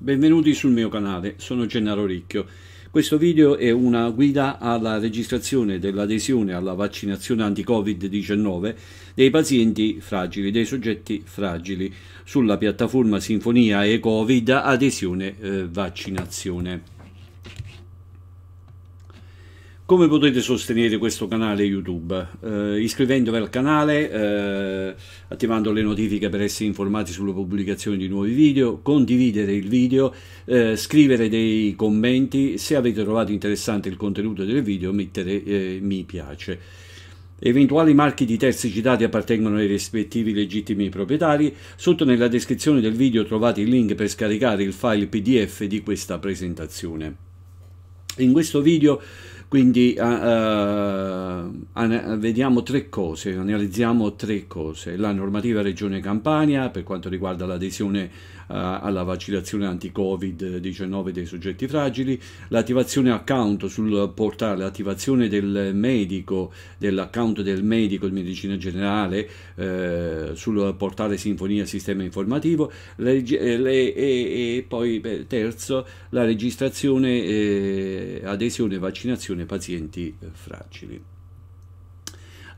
Benvenuti sul mio canale, sono Gennaro Ricchio. Questo video è una guida alla registrazione dell'adesione alla vaccinazione anti-Covid-19 dei pazienti fragili, dei soggetti fragili, sulla piattaforma Sinfonia e Covid Adesione eh, Vaccinazione. Come potete sostenere questo canale YouTube? Eh, iscrivendovi al canale, eh, attivando le notifiche per essere informati sulle pubblicazioni di nuovi video, condividere il video, eh, scrivere dei commenti, se avete trovato interessante il contenuto del video mettere eh, mi piace. Eventuali marchi di terzi citati appartengono ai rispettivi legittimi proprietari. Sotto nella descrizione del video trovate il link per scaricare il file PDF di questa presentazione. In questo video quindi uh, uh, vediamo tre cose, analizziamo tre cose, la normativa Regione Campania per quanto riguarda l'adesione eh, alla vaccinazione anti-Covid-19 dei soggetti fragili, l'attivazione account sul portale, l'attivazione del medico, dell'account del medico di medicina generale eh, sul portale Sinfonia Sistema Informativo le, eh, le, e, e, poi beh, terzo la registrazione, eh, adesione e vaccinazione pazienti eh, fragili.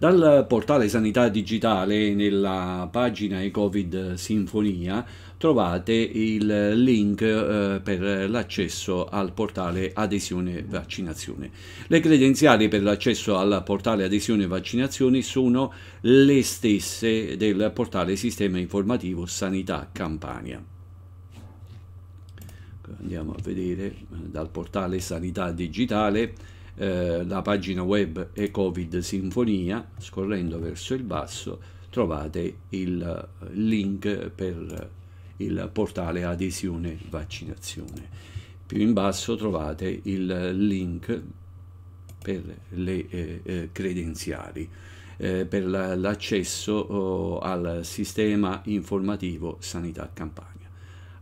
Dal portale Sanità Digitale nella pagina e-Covid Sinfonia trovate il link eh, per l'accesso al portale adesione vaccinazione. Le credenziali per l'accesso al portale adesione vaccinazioni sono le stesse del portale sistema informativo sanità Campania. Andiamo a vedere eh, dal portale sanità digitale eh, la pagina web ecovid sinfonia scorrendo verso il basso trovate il link per il portale adesione vaccinazione più in basso trovate il link per le eh, eh credenziali eh, per l'accesso oh, al sistema informativo sanità campania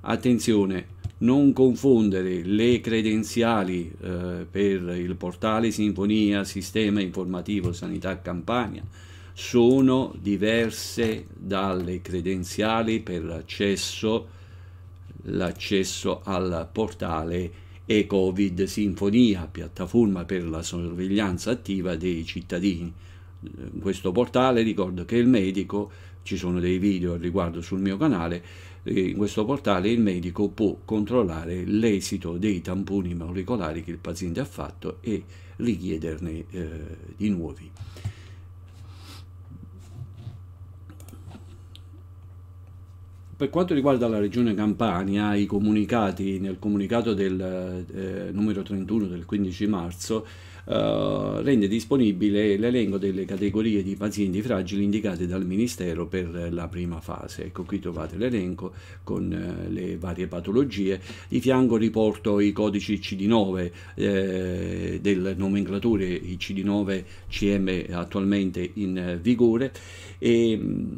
attenzione non confondere le credenziali eh, per il portale Sinfonia Sistema Informativo Sanità Campania sono diverse dalle credenziali per l'accesso al portale e-Covid Sinfonia, piattaforma per la sorveglianza attiva dei cittadini. In questo portale ricordo che il medico, ci sono dei video al riguardo sul mio canale, in questo portale il medico può controllare l'esito dei tamponi auricolari che il paziente ha fatto e richiederne eh, di nuovi. Per quanto riguarda la regione Campania, i comunicati nel comunicato del eh, numero 31 del 15 marzo eh, rende disponibile l'elenco delle categorie di pazienti fragili indicate dal Ministero per la prima fase. Ecco, qui trovate l'elenco con eh, le varie patologie. Di fianco riporto i codici CD9 eh, del nomenclatore, i CD9 CM attualmente in eh, vigore. E, mm,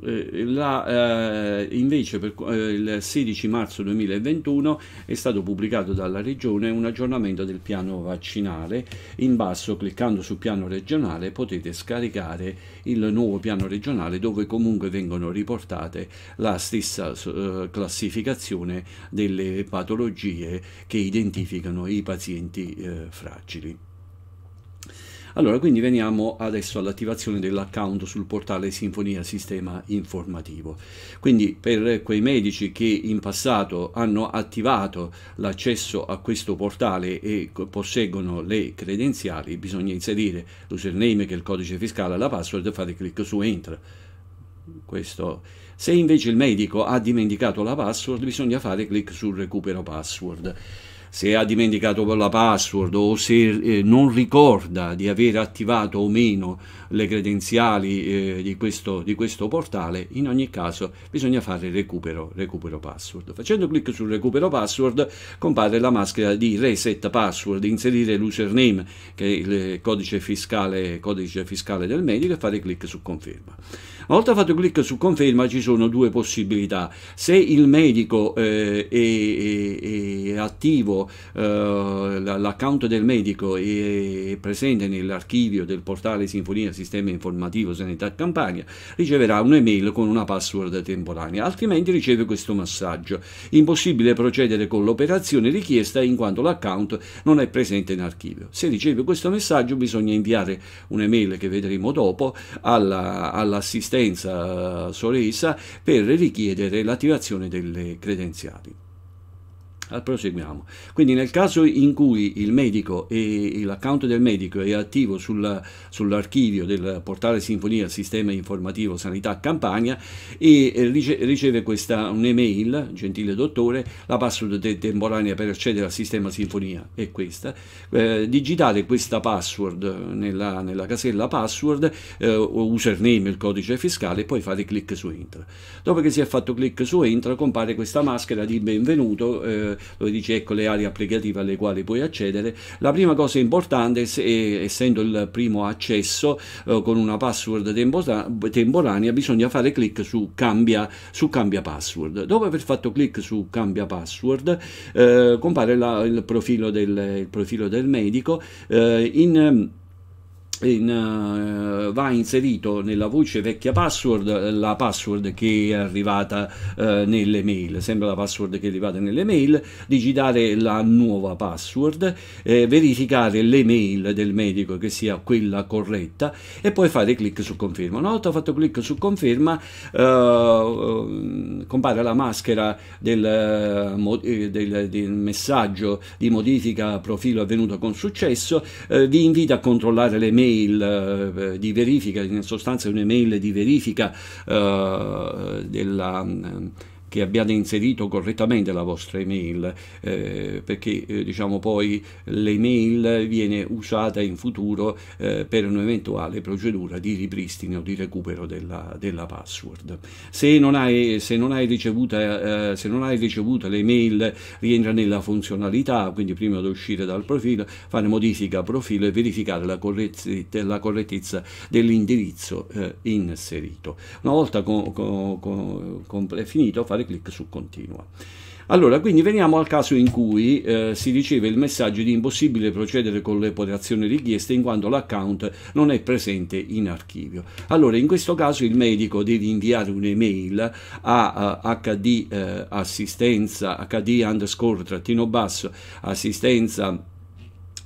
eh, la, eh, invece per, eh, il 16 marzo 2021 è stato pubblicato dalla Regione un aggiornamento del piano vaccinale. In basso, cliccando sul piano regionale, potete scaricare il nuovo piano regionale dove comunque vengono riportate la stessa eh, classificazione delle patologie che identificano i pazienti eh, fragili. Allora, quindi veniamo adesso all'attivazione dell'account sul portale Sinfonia Sistema Informativo. Quindi per quei medici che in passato hanno attivato l'accesso a questo portale e posseggono le credenziali, bisogna inserire l'username che è il codice fiscale, la password e fare clic su Entra. Questo. Se invece il medico ha dimenticato la password, bisogna fare clic su recupero password se ha dimenticato la password o se eh, non ricorda di aver attivato o meno le credenziali eh, di, questo, di, questo, portale, in ogni caso bisogna fare recupero, recupero password. Facendo clic sul recupero password compare la maschera di reset password, inserire l'username che è il codice fiscale, codice fiscale del medico e fare clic su conferma. Una volta fatto clic su conferma ci sono due possibilità. Se il medico eh, è, è, è, attivo, eh, l'account del medico è presente nell'archivio del portale Sinfonia sistema informativo Sanità Campania, riceverà un'email con una password temporanea, altrimenti riceve questo messaggio. Impossibile procedere con l'operazione richiesta in quanto l'account non è presente in archivio. Se riceve questo messaggio bisogna inviare un'email che vedremo dopo all'assistenza eh, Soresa per richiedere l'attivazione delle credenziali proseguiamo. Quindi nel caso in cui il medico e l'account del medico è attivo sulla, sull'archivio del portale Sinfonia Sistema Informativo Sanità Campania e eh, rice, riceve questa un'email, gentile dottore, la password te temporanea per accedere al sistema Sinfonia è questa, eh, digitate questa password nella, nella casella password, eh, username, il codice fiscale e poi fate clic su entra. Dopo che si è fatto clic su entra compare questa maschera di benvenuto eh, lo dice ecco le aree applicative alle quali puoi accedere. La prima cosa importante, se, essendo il primo accesso eh, con una password temporanea, bisogna fare clic su cambia, su cambia password. Dopo aver fatto clic su cambia password, eh, compare la, il, profilo del, il, profilo del, medico. Eh, in, in, uh, va inserito nella voce vecchia password la password che è arrivata uh, nelle mail, sempre la password che è arrivata nelle mail, digitare la nuova password, eh, verificare le mail del medico che sia quella corretta e poi fare clic su conferma. Una volta fatto clic su conferma uh, compare la maschera del, del, del, messaggio di modifica profilo avvenuto con successo, vi invita a controllare le mail un'email eh, di verifica, in sostanza un'email di verifica eh, della mm, che abbiate inserito correttamente la vostra email eh, perché eh, diciamo poi l'email viene usata in futuro eh, per un'eventuale procedura di ripristino di recupero della, della password se non hai, se non hai ricevuta eh, se non hai ricevuto l'email rientra nella funzionalità quindi prima di uscire dal profilo fare modifica profilo e verificare la, correzze, la correttezza dell'indirizzo eh, inserito una volta con, con, con, finito fare fare clic su continua. Allora, quindi veniamo al caso in cui eh, si riceve il messaggio di impossibile procedere con le operazioni richieste in quanto l'account non è presente in archivio. Allora, in questo caso il medico deve inviare un'email a, a eh, hd eh, assistenza hd underscore trattino basso assistenza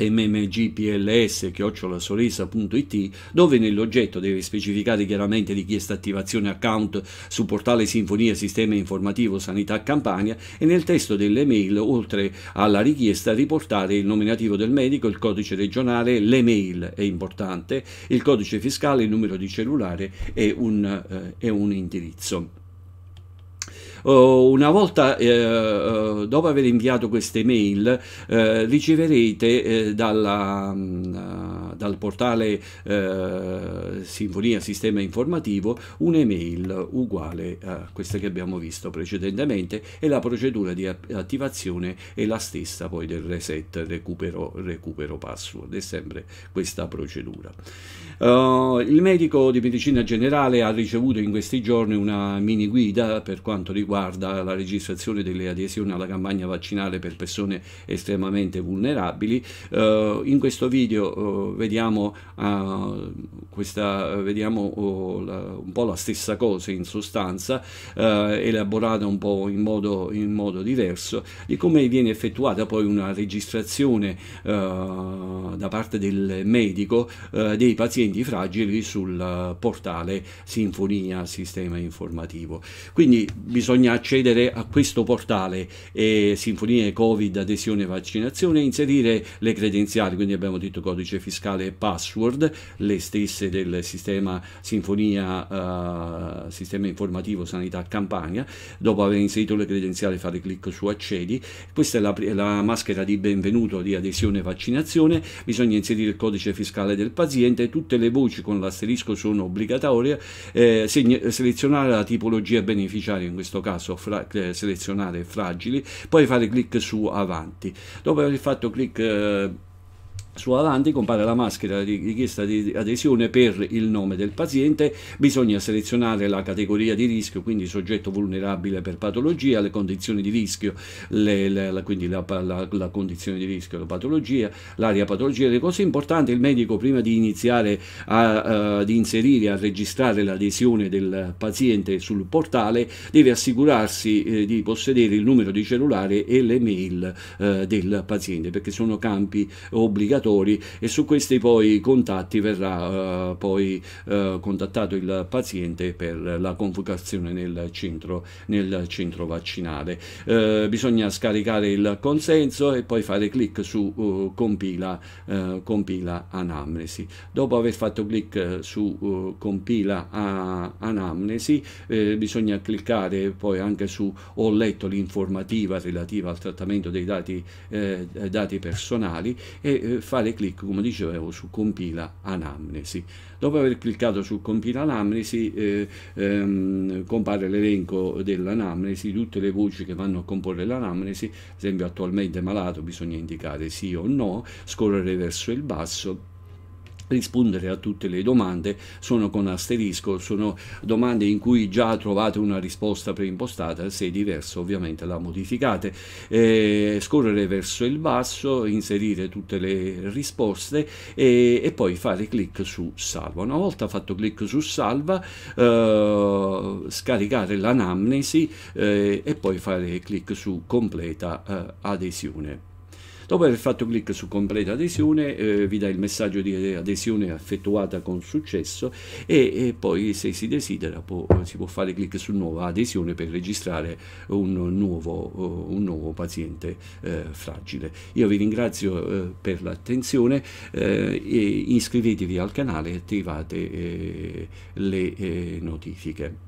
mmgpls-solesa.it dove nell'oggetto deve specificare chiaramente richiesta attivazione account su portale Sinfonia Sistema Informativo Sanità Campania e nel testo dell'email oltre alla richiesta riportare il nominativo del medico, il codice regionale, l'email è importante, il codice fiscale, il numero di cellulare e un, eh, e un indirizzo oh, una volta eh, eh, dopo aver inviato queste mail eh, riceverete dalla... Mh, mm, dal portale eh, Sinfonia Sistema Informativo un'email uguale a questa che abbiamo visto precedentemente e la procedura di attivazione è la stessa poi del reset recupero, recupero password, è sempre questa procedura. Uh, il medico di medicina generale ha ricevuto in questi giorni una mini guida per quanto riguarda la registrazione delle adesioni alla campagna vaccinale per persone estremamente vulnerabili. Uh, in questo video uh, vediamo, uh, questa, vediamo oh, la, un po' la stessa cosa in sostanza, uh, elaborata un po' in modo, in modo, diverso, di come viene effettuata poi una registrazione uh, da parte del medico eh, dei pazienti fragili sul portale Sinfonia Sistema Informativo. Quindi bisogna accedere a questo portale eh, Sinfonia Covid Adesione Vaccinazione e inserire le credenziali, quindi abbiamo detto codice fiscale iniziale password, le stesse del sistema Sinfonia, uh, sistema informativo Sanità Campania, dopo aver inserito le credenziali fare clic su accedi, questa è la, la maschera di benvenuto di adesione e vaccinazione, bisogna inserire il codice fiscale del paziente, tutte le voci con l'asterisco sono obbligatorie, eh, selezionare la tipologia beneficiaria, in questo caso fra, eh, selezionare fragili, poi fare clic su avanti. Dopo aver fatto clic eh, su avanti compare la maschera richiesta di adesione per il nome del paziente, bisogna selezionare la categoria di rischio, quindi soggetto vulnerabile per patologia, le condizioni di rischio, le, le, quindi la, la, la, condizione di rischio, la patologia, l'area patologia, le cose importanti, il medico prima di iniziare a, uh, di inserire, a registrare l'adesione del paziente sul portale, deve assicurarsi eh, di possedere il numero di cellulare e le mail eh, del paziente, perché sono campi obbligatori indicatori e su questi poi contatti verrà eh, poi eh, contattato il paziente per la convocazione nel centro, nel centro vaccinale. Eh, bisogna scaricare il consenso e poi fare clic su uh, compila, uh, compila anamnesi. Dopo aver fatto clic su uh, compila anamnesi bisogna cliccare poi anche su ho letto l'informativa relativa al trattamento dei dati, dati personali e fare fare clic, come dicevo, su compila anamnesi. Dopo aver cliccato su compila anamnesi eh, ehm, compare l'elenco dell'anamnesi, tutte le voci che vanno a comporre l'anamnesi, ad esempio attualmente malato bisogna indicare sì o no, scorrere verso il basso rispondere a tutte le domande sono con asterisco, sono domande in cui già trovate una risposta preimpostata, se è diverso ovviamente la modificate, eh, scorrere verso il basso, inserire tutte le risposte e, e, poi fare clic su salva. Una volta fatto clic su salva eh, scaricare l'anamnesi eh, e poi fare clic su completa eh, adesione. Dopo aver fatto clic su completa adesione eh, vi dà il messaggio di adesione effettuata con successo e, e poi se si desidera può, si può fare clic su nuova adesione per registrare un nuovo, eh, un nuovo paziente eh, fragile. Io vi ringrazio eh, per l'attenzione eh, e iscrivetevi al canale e attivate eh, le notifiche.